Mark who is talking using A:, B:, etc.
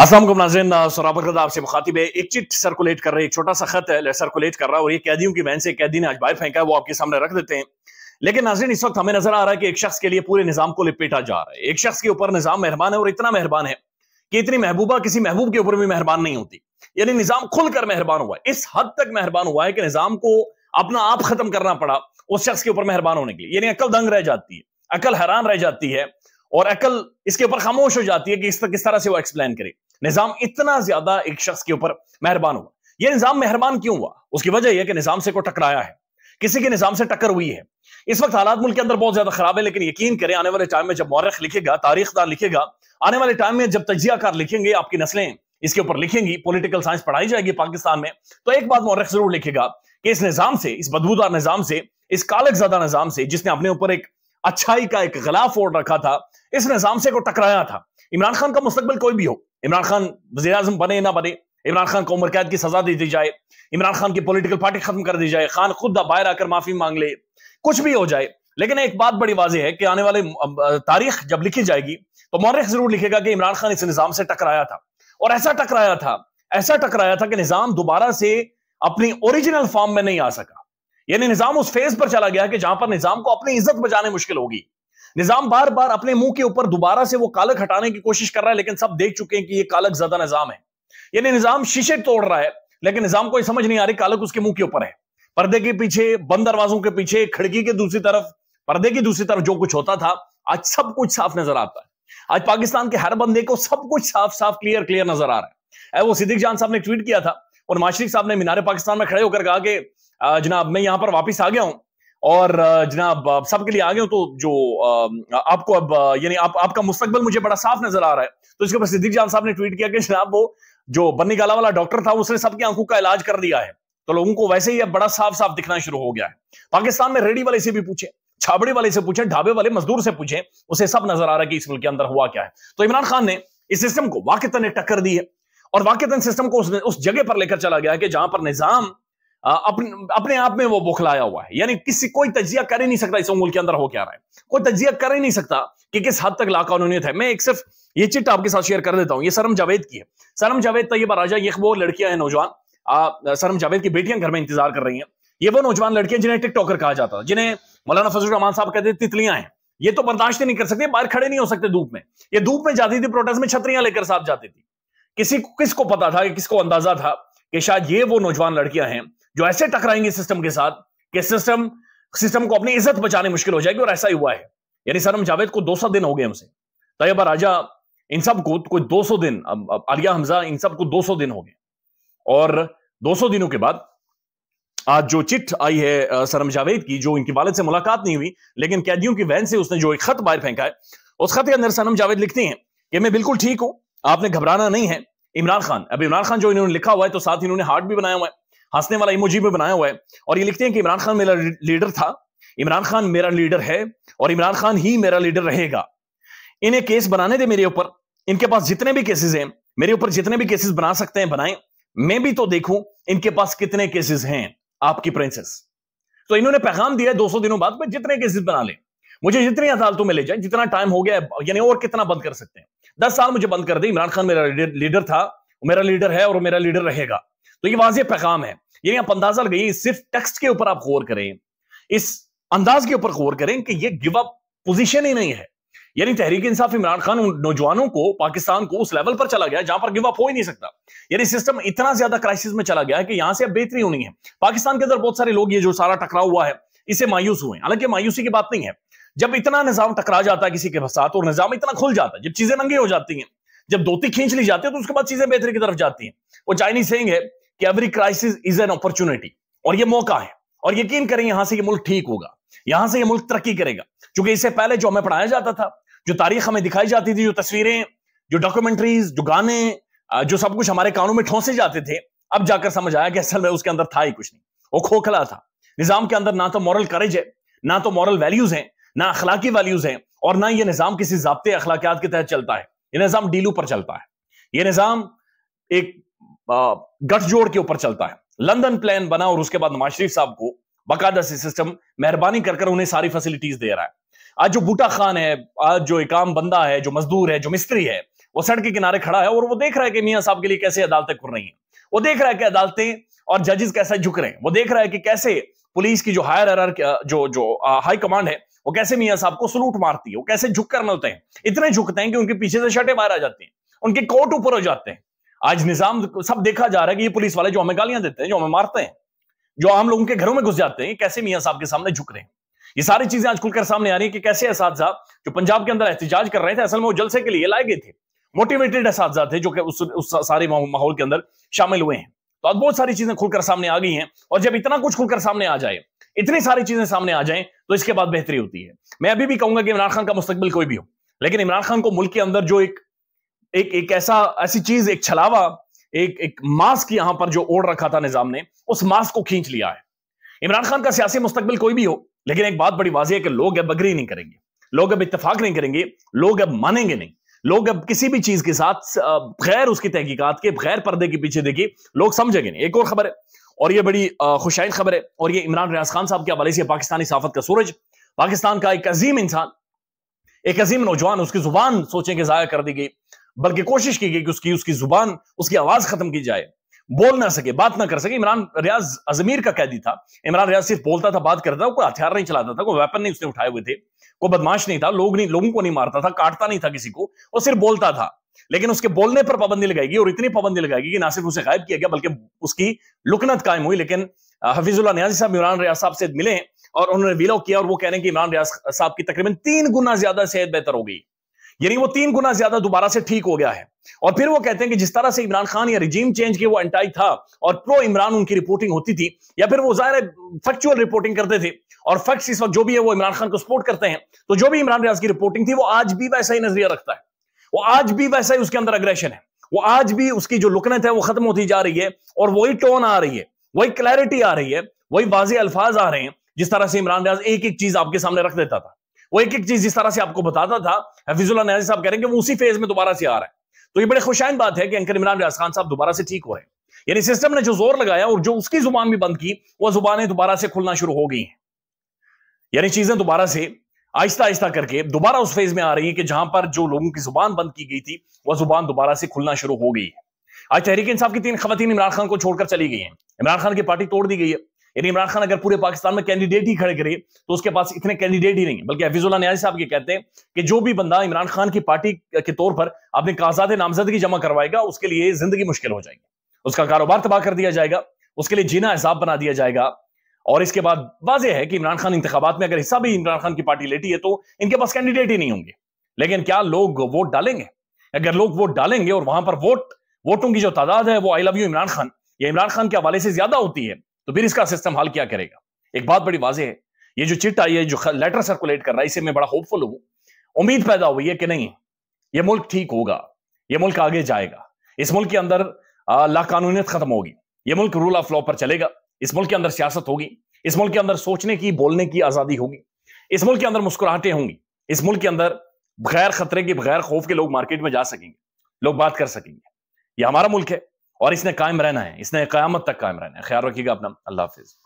A: असलम नाजन सराबर आपसे मुखातिब है एक चिट सर्कुलेट कर रहे एक छोटा सा खत है सर्कुलेट कर रहा है और ये कैदियों की बहन से कैदी ने आज बाहर फेंका है वो आपके सामने रख देते हैं लेकिन नाजरीन इस वक्त हमें नजर आ रहा है कि एक शख्स के लिए पूरे निजाम को लिपेटा जा रहा है एक शख्स के ऊपर निजाम मेहरबान है और इतना मेहरबान है कि इतनी महबूबा किसी महबूब के ऊपर भी मेहरबान नहीं होती यानी निजाम खुलकर मेहरबान हुआ है इस हद तक मेहरबान हुआ है कि निजाम को अपना आप खत्म करना पड़ा उस शख्स के ऊपर मेहरबान होने के लिए यानी अकल दंग रह जाती है अकल हैरान रह जाती है और अकल इसके ऊपर खामोश हो जाती है कि इस तरह किस तरह से वो एक्सप्लेन करे निजाम इतना ज्यादा एक शख्स के ऊपर मेहरबान हुआ यह निजाम मेहरबान क्यों हुआ उसकी वजह यह कि निजाम से को टकराया है किसी के निजाम से टक्कर हुई है इस वक्त हालात मुल्क के अंदर बहुत ज्यादा खराब है लेकिन यकीन करें आने वाले टाइम में जब मौरख लिखेगा तारीखदार लिखेगा आने वाले टाइम में जब तजियाकार लिखेंगे आपकी नस्लें इसके ऊपर लिखेंगी पॉलिटिकल साइंस पढ़ाई जाएगी पाकिस्तान में तो एक बात मौरख जरूर लिखेगा कि इस निजाम से इस बदबूदार निजाम से इस कालक ज्यादा निजाम से जिसने अपने ऊपर एक अच्छाई का एक गलाफ ओढ़ रखा था इस निजाम से को टकराया था इमरान खान का मुस्तबिल कोई भी हो इमरान खान वजी अजम बने ना बने इमरान खान को उम्र कैद की सजा दे दी जाए इमरान खान की पोलिटिकल पार्टी खत्म कर दी जाए खान खुद बाहर आकर माफी मांग ले कुछ भी हो जाए लेकिन एक बात बड़ी वाजह है कि आने वाले तारीख जब लिखी जाएगी तो मौरख जरूर लिखेगा कि इमरान खान इस निज़ाम से टकराया था और ऐसा टकराया था ऐसा टकराया था कि निज़ाम दोबारा से अपनी ओरिजिनल फॉर्म में नहीं आ सका यानी निजाम उस फेज पर चला गया कि जहां पर निजाम को अपनी इज्जत बचाने मुश्किल होगी निजाम बार बार अपने मुंह के ऊपर दोबारा से वो कालक हटाने की कोशिश कर रहा है लेकिन सब देख चुके हैं कि ये कालक ज्यादा निजाम है यानी निजाम शीशे तोड़ रहा है लेकिन निजाम को समझ नहीं आ रही कालक उसके मुंह के ऊपर है पर्दे के पीछे बंद दरवाजों के पीछे खिड़की के दूसरी तरफ पर्दे की दूसरी तरफ जो कुछ होता था आज सब कुछ साफ नजर आता है आज पाकिस्तान के हर बंदे को सब कुछ साफ साफ क्लियर क्लियर नजर आ रहा है वो सिद्दीक जान साहब ने ट्वीट किया था और माशरिक साहब ने मीनारे पाकिस्तान में खड़े होकर कहा कि जनाब मैं यहाँ पर वापस आ गया हूँ और जनाब सबके लिए आ गया हो तो जो आपको अब यानी आप, आपका मुस्तकबल मुझे बड़ा साफ नजर आ रहा है तो इसके ऊपर सिद्दीक जान साहब ने ट्वीट किया कि जनाब वो जो बन्नी गाला वाला डॉक्टर था उसने सबकी आंखों का इलाज कर लिया है तो लोगों को वैसे ही अब बड़ा साफ साफ दिखना शुरू हो गया है पाकिस्तान में रेडी वाले से भी पूछे छाबड़ी वाले से पूछे ढाबे वाले मजदूर से पूछे उसे सब नजर आ रहा है कि इस मुल्क के अंदर हुआ क्या है तो इमरान खान ने इस सिस्टम को वाकता ने टक्कर दी है और वाकता सिस्टम को उस जगह पर लेकर चला गया है कि जहां पर निजाम अपने अपने आप में वो बुखलाया हुआ है यानी किसी कोई तजिया कर ही नहीं सकता इस उमूल के अंदर हो क्या रहा है कोई तजिया कर ही नहीं सकता कि किस हद तक लाकानूनीत है मैं एक सिर्फ ये चिट आपके साथ शेयर कर देता हूँ ये सरम जावेद की है सरम जावेद तयबा राजा ये वो लड़कियां हैं नौजवान सरम जावेद की बेटियां घर में इंतजार कर रही हैं ये वो नौजवान लड़कियां जिन्हें टिकटॉकर कहा जाता था जिन्हें मौलाना फजल रहमान साहब कहते तितलियां हैं ये तो बर्दाश्त नहीं कर सकते बाहर खड़े नहीं हो सकते धूप में ये धूप में जाती थी प्रोटेस्ट में छतरियां लेकर साथ जाती थी किसी को किसको पता था किसको अंदाजा था कि शायद ये वो नौजवान लड़कियां हैं जो ऐसे टकराएंगे सिस्टम के साथ कि सिस्टम सिस्टम को अपनी इज्जत बचाने मुश्किल हो जाएगी और ऐसा ही हुआ है यानी सरम जावेद को दो दिन हो गए हमसे तैयबा राजा इन सब को कोई 200 दिन अब आलिया हमजा इन सब को 200 दिन हो गए और 200 दिनों के बाद आज जो चिट आई है सरम जावेद की जो इनकी वालद से मुलाकात नहीं हुई लेकिन कैदियों की वैन से उसने जो एक खत बाहर फेंका है उस खत के अंदर सरम जावेद लिखते हैं कि मैं बिल्कुल ठीक हूं आपने घबराना नहीं है इमरान खान अब इमरान खान जो इन्होंने लिखा हुआ है तो साथ इन्होंने हार्ट भी बनाया हुआ है हंसने वाला इमोजी में बनाया हुआ है और ये लिखते हैं कि इमरान खान मेरा लीडर था इमरान खान मेरा लीडर है और इमरान खान ही मेरा लीडर रहेगा इन्हें केस बनाने दे मेरे ऊपर इनके पास जितने भी केसेस हैं मेरे ऊपर जितने भी केसेस बना सकते हैं बनाएं मैं भी तो देखूं इनके पास कितने केसेस हैं आपकी प्रिंसेस तो इन्होंने पैगाम दिया है सौ दिनों बाद में जितने केसेस बना लें मुझे जितनी अदालतों में ले जाए जितना टाइम हो गया यानी और कितना बंद कर सकते हैं दस साल मुझे बंद कर दे इमरान खान मेरा लीडर था मेरा लीडर है और मेरा लीडर रहेगा तो ये वाजिया पैगाम है यानी आप अंदाजा लगाइए सिर्फ टेक्स्ट के ऊपर आप गौर करें इस अंदाज के ऊपर गौर करें कि ये गिव अप पोजिशन ही नहीं है यानी तहरीक इंसाफ इमरान खान नौजवानों को पाकिस्तान को उस लेवल पर चला गया जहां पर गिव अप हो ही नहीं सकता यानी सिस्टम इतना ज्यादा क्राइसिस में चला गया है कि यहां से अब बेहतरी होनी है पाकिस्तान के अंदर बहुत सारे लोग ये जो सारा टकराव हुआ है इसे मायूस हुए हालांकि मायूसी की बात नहीं है जब इतना निजाम टकरा जाता है किसी के साथ और निजाम इतना खुल जाता है जब चीजें नंगी हो जाती हैं जब दोती खींच ली जाती है तो उसके बाद चीजें बेहतरी की तरफ जाती हैं वो चाइनीज सेंग है कि every crisis is an opportunity और ये मौका है और यकीन करें यहां से ये मुल्क ठीक होगा यहां से ये मुल्क तरक्की करेगा क्योंकि इससे पहले जो हमें पढ़ाया जाता था जो तारीख हमें दिखाई जाती थी जो तस्वीरें जो डॉक्यूमेंट्रीज जो गाने जो सब कुछ हमारे कानों में ठोंसे जाते थे अब जाकर समझ आया कि असल में उसके अंदर था ही कुछ नहीं वो खोखला था निजाम के अंदर ना तो मॉरल करेज है ना तो मॉरल वैल्यूज हैं ना अखलाकी वैल्यूज हैं और ना ये निज़ाम किसी जबते अखलाकियात के तहत चलता है ये निज़ाम डीलू पर चलता है ये निज़ाम एक गठजोड़ के ऊपर चलता है लंदन प्लान बना और उसके बाद नवाज साहब को बाकायदा से सिस्टम मेहरबानी कर उन्हें सारी फैसिलिटीज दे रहा है आज जो बूटा खान है आज जो इकाम बंदा है जो मजदूर है जो मिस्त्री है वो सड़क के किनारे खड़ा है और वो देख रहा है कि मियाँ साहब के लिए कैसे अदालतें खुल रही हैं वो देख रहा है कि अदालतें और जजेस कैसे झुक रहे हैं वो देख रहा है कि कैसे पुलिस की जो हायर अर जो जो हाई कमांड है वो कैसे मियाँ साहब को सलूट मारती है वो कैसे झुक कर मिलते हैं इतने झुकते हैं कि उनके पीछे से शटे आ जाती हैं उनके कोट ऊपर हो जाते हैं आज निजाम सब देखा जा रहा है कि ये पुलिस वाले जो हमें गालियां देते हैं जो हमें मारते हैं जो आम लोगों के घरों में घुस जाते हैं कैसे मियाँ साहब के सामने झुक रहे हैं ये सारी चीजें आज खुलकर सामने आ रही है कि कैसे एसाज जो पंजाब के अंदर एहतजाज कर रहे थे असल में वो जलसे के लिए लाए गए थे मोटिवेटेड एसाज थे जो कि उस, उस सारे माहौल के अंदर शामिल हुए हैं तो आज बहुत सारी चीजें खुलकर सामने आ गई हैं और जब इतना कुछ खुलकर सामने आ जाए इतनी सारी चीजें सामने आ जाए तो इसके बाद बेहतरी होती है मैं अभी भी कहूंगा कि इमरान खान का मुस्तकबिल कोई भी हो लेकिन इमरान खान को मुल्क के अंदर जो एक एक एक ऐसा ऐसी चीज एक छलावा एक एक मास्क यहां पर जो ओढ़ रखा था निजाम ने उस मास्क को खींच लिया है इमरान खान का सियासी मुस्तकबिल कोई भी हो लेकिन एक बात बड़ी वाजी है कि लोग अब अग्री नहीं करेंगे लोग अब इतफाक नहीं करेंगे लोग अब मानेंगे नहीं लोग अब किसी भी चीज के साथ गैर उसकी तहकीकत के गैर पर्दे के पीछे देखिए लोग समझेंगे नहीं एक और खबर है और ये बड़ी खुशाइन खबर है और ये इमरान रियाज खान साहब के हवाले से पाकिस्तानी साफत का सूरज पाकिस्तान का एक अजीम इंसान एक अजीम नौजवान उसकी जुबान सोचें कि जया कर दी गई बल्कि कोशिश की गई कि उसकी उसकी जुबान उसकी आवाज खत्म की जाए बोल ना सके बात ना कर सके इमरान रियाज अजमीर का कैदी था इमरान रियाज सिर्फ बोलता था बात करता था कोई हथियार नहीं चलाता था कोई वेपन नहीं उसने उठाए हुए थे कोई बदमाश नहीं था लोग नहीं लोगों को नहीं मारता था काटता नहीं था किसी को वो सिर्फ बोलता था लेकिन उसके बोलने पर पाबंदी लगाएगी और इतनी पाबंदी लगाएगी कि ना सिर्फ उसे गायब किया गया बल्कि उसकी लुकनत कायम हुई लेकिन हफीजुल्ला न्याजी साहब इमरान रियाज साहब से मिले और उन्होंने विलो किया और वो कह रहे हैं कि इमरान रियाज साहब की तकरीबन तीन गुना ज्यादा सेहत बेहतर हो गई यानी वो तीन गुना ज्यादा दोबारा से ठीक हो गया है और फिर वो कहते हैं कि जिस तरह से इमरान खान या रिजीम चेंज के वो एंटाई था और प्रो इमरान उनकी रिपोर्टिंग होती थी या फिर वो जाहिर फैक्चुअल रिपोर्टिंग करते थे और फैक्ट इस वक्त जो भी है वो इमरान खान को सपोर्ट करते हैं तो जो भी इमरान रियाज की रिपोर्टिंग थी वो आज भी वैसा ही नजरिया रखता है वो आज भी वैसा ही उसके अंदर अग्रेशन है वो आज भी उसकी जो लुकनत है वो खत्म होती जा रही है और वही टोन आ रही है वही क्लैरिटी आ रही है वही वाजे अल्फाज आ रहे हैं जिस तरह से इमरान रियाज एक एक चीज आपके सामने रख देता था वो एक एक चीज जिस तरह से आपको बताता था हफीजुल्ला नयाजी साहब कह रहे हैं कि वो उसी फेज में दोबारा से आ रहा है तो ये बड़े खुशाइन बात है कि अंकर इमरान रियाज खान साहब दोबारा से ठीक हो रहे हैं यानी सिस्टम ने जो जोर लगाया और जो उसकी जुबान भी बंद की वह जुबानें दोबारा से खुलना शुरू हो गई हैं यानी चीजें दोबारा से आहिस्ता आहिस्ता करके दोबारा उस फेज में आ रही है कि जहां पर जो लोगों की जुबान बंद की गई थी वह जुबान दोबारा से खुलना शुरू हो गई है आज तहरीक इंसाफ की तीन खवतन इमरान खान को छोड़कर चली गई हैं इमरान खान की पार्टी तोड़ दी गई है यानी इमरान खान अगर पूरे पाकिस्तान में कैंडिडेट ही खड़े करे तो उसके पास इतने कैंडिडेट ही नहीं है बल्कि हफिजुल्ला न्याजी साहब ये कहते हैं कि जो भी बंदा इमरान खान की पार्टी के तौर पर अपने कागजात नामजदगी जमा करवाएगा उसके लिए जिंदगी मुश्किल हो जाएगी उसका कारोबार तबाह कर दिया जाएगा उसके लिए जीना हिसाब बना दिया जाएगा और इसके बाद वाजह है कि इमरान खान इंतबात में अगर हिस्सा भी इमरान खान की पार्टी लेती है तो इनके पास कैंडिडेट ही नहीं होंगे लेकिन क्या लोग वोट डालेंगे अगर लोग वोट डालेंगे और वहां पर वोट वोटों की जो तादाद है वो I love you Imran Khan या इमरान खान के हवाले से ज्यादा होती है तो फिर इसका सिस्टम हल क्या करेगा एक बात बड़ी वाजे है ये जो चिट आई है जो लेटर सर्कुलेट कर रहा है इसे मैं बड़ा होपफुल हूं उम्मीद पैदा हुई है कि नहीं ये मुल्क ठीक होगा ये मुल्क आगे जाएगा इस मुल्क के अंदर लाकानूनीत खत्म होगी ये मुल्क रूल ऑफ लॉ पर चलेगा इस मुल्क के अंदर सियासत होगी इस मुल्क के अंदर सोचने की बोलने की आजादी होगी इस मुल्क के अंदर मुस्कुराहटें होंगी इस मुल्क के अंदर बगैर खतरे के बगैर खौफ के लोग मार्केट में जा सकेंगे लोग बात कर सकेंगे यह हमारा मुल्क है और इसने कायम रहना है इसने क्यामत तक कायम रहना है ख्याल रखिएगा अपना अल्लाह हाफिज़